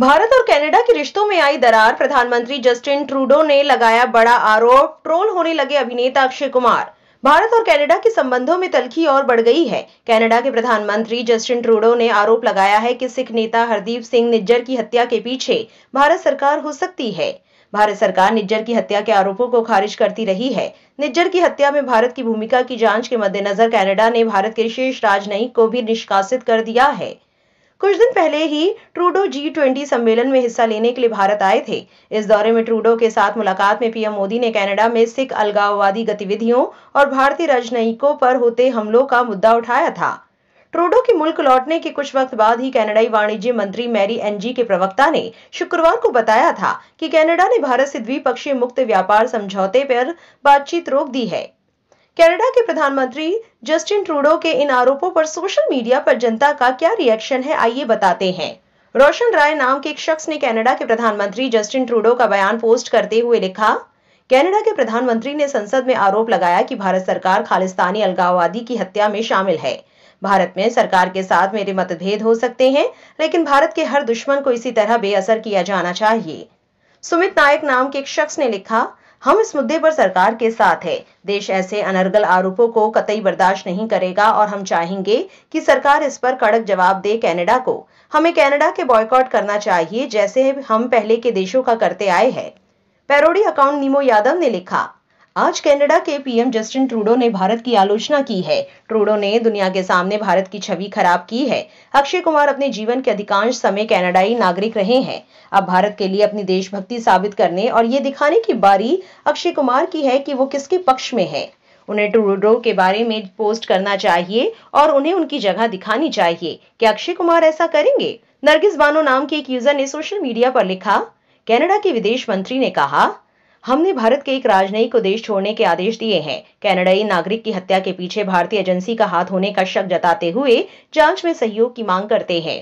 भारत और कनाडा के रिश्तों में आई दरार प्रधानमंत्री जस्टिन ट्रूडो ने लगाया बड़ा आरोप ट्रोल होने लगे अभिनेता अक्षय कुमार भारत और कनाडा के संबंधों में तलखी और बढ़ गई है कनाडा के प्रधानमंत्री जस्टिन ट्रूडो ने आरोप लगाया है कि सिख नेता हरदीप सिंह निज्जर की हत्या के पीछे भारत सरकार हो सकती है भारत सरकार निज्जर की हत्या के आरोपों को खारिज करती रही है निज्जर की हत्या में भारत की भूमिका की जांच के मद्देनजर कनाडा ने भारत के शीर्ष राजनयिक को भी निष्कासित कर दिया है कुछ दिन पहले ही ट्रूडो जी ट्वेंटी सम्मेलन में हिस्सा लेने के लिए भारत आए थे इस दौरे में ट्रूडो के साथ मुलाकात में पीएम मोदी ने कनाडा में सिख अलगाववादी गतिविधियों और भारतीय राजनयिकों पर होते हमलों का मुद्दा उठाया था ट्रूडो के मुल्क लौटने के कुछ वक्त बाद ही कनाडाई वाणिज्य मंत्री मैरी एनजी के प्रवक्ता ने शुक्रवार को बताया था कि कनाडा ने भारत से द्विपक्षीय मुक्त व्यापार समझौते पर बातचीत रोक दी है कनाडा के प्रधानमंत्री जस्टिन ट्रूडो के इन आरोपों पर सोशल मीडिया पर जनता का क्या रिएक्शन है आइए बताते हैं रोशन राय नाम के एक शख्स ने कनाडा के प्रधानमंत्री जस्टिन ट्रूडो का बयान पोस्ट करते हुए लिखा कनाडा के प्रधानमंत्री ने संसद में आरोप लगाया कि भारत सरकार खालिस्तानी अलगाववादी की हत्या में शामिल है भारत में सरकार के साथ मेरे मतभेद हो सकते हैं लेकिन भारत के हर दुश्मन को इसी तरह बेअसर किया जाना चाहिए सुमित नायक नाम के एक शख्स ने लिखा हम इस मुद्दे पर सरकार के साथ है देश ऐसे अनर्गल आरोपों को कतई बर्दाश्त नहीं करेगा और हम चाहेंगे कि सरकार इस पर कड़क जवाब दे कनाडा को हमें कनाडा के बॉयकॉट करना चाहिए जैसे हम पहले के देशों का करते आए हैं पैरोडी अकाउंट नीमो यादव ने लिखा आज कनाडा के पीएम जस्टिन ट्रूडो ने भारत की आलोचना की है ट्रूडो ने दुनिया के सामने भारत की छवि खराब की है अक्षय कुमार अपने जीवन के अधिकांश समय कनाडाई नागरिक रहे हैं अब भारत के लिए अपनी देशभक्ति साबित करने और ये दिखाने की बारी अक्षय कुमार की है कि वो किसके पक्ष में है उन्हें ट्रूडो के बारे में पोस्ट करना चाहिए और उन्हें उनकी जगह दिखानी चाहिए क्या अक्षय कुमार ऐसा करेंगे नरगिस बानो नाम के एक यूजर ने सोशल मीडिया पर लिखा कनाडा के विदेश मंत्री ने कहा हमने भारत के एक राजनयिक को देश छोड़ने के आदेश दिए हैं कैनेडाई नागरिक की हत्या के पीछे भारतीय एजेंसी का हाथ होने का शक जताते हुए जांच में सहयोग की मांग करते हैं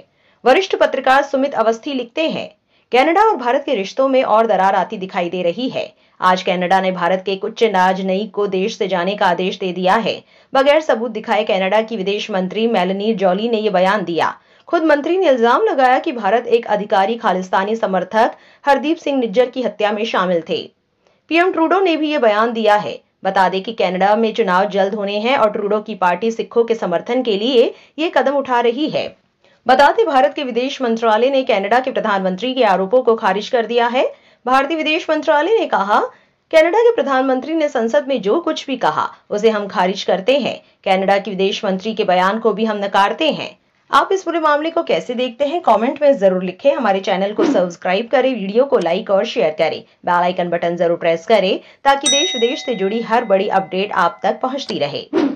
वरिष्ठ पत्रकार सुमित अवस्थी लिखते हैं कनाडा और भारत के रिश्तों में और दरार आती दिखाई दे रही है आज कनाडा ने भारत के एक उच्च राजनयिक को देश से जाने का आदेश दे दिया है बगैर सबूत दिखाए कनाडा की विदेश मंत्री मेलनी जॉली ने यह बयान दिया खुद मंत्री ने इल्जाम लगाया कि भारत एक अधिकारी खालिस्तानी समर्थक हरदीप सिंह निज्जर की हत्या में शामिल थे पीएम ट्रूडो ने भी ये बयान दिया है बता दें कि कनाडा में चुनाव जल्द होने हैं और ट्रूडो की पार्टी सिखों के समर्थन के लिए ये कदम उठा रही है बता दें भारत के विदेश मंत्रालय ने कनाडा के प्रधानमंत्री के आरोपों को खारिज कर दिया है भारतीय विदेश मंत्रालय ने कहा कनाडा के प्रधानमंत्री ने संसद में जो कुछ भी कहा उसे हम खारिज करते हैं कनाडा के विदेश मंत्री के बयान को भी हम नकारते हैं आप इस पूरे मामले को कैसे देखते हैं कमेंट में जरूर लिखें हमारे चैनल को सब्सक्राइब करें वीडियो को लाइक और शेयर करें बेल आइकन बटन जरूर प्रेस करें ताकि देश विदेश से जुड़ी हर बड़ी अपडेट आप तक पहुंचती रहे